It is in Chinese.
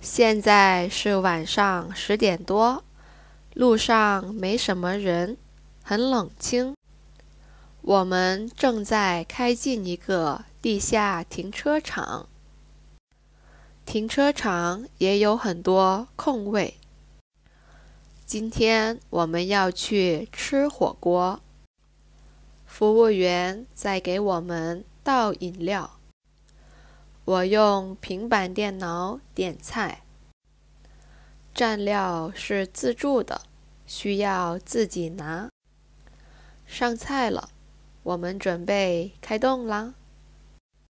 现在是晚上十点多，路上没什么人，很冷清。我们正在开进一个地下停车场，停车场也有很多空位。今天我们要去吃火锅，服务员在给我们倒饮料。我用平板电脑点菜，蘸料是自助的，需要自己拿。上菜了，我们准备开动啦。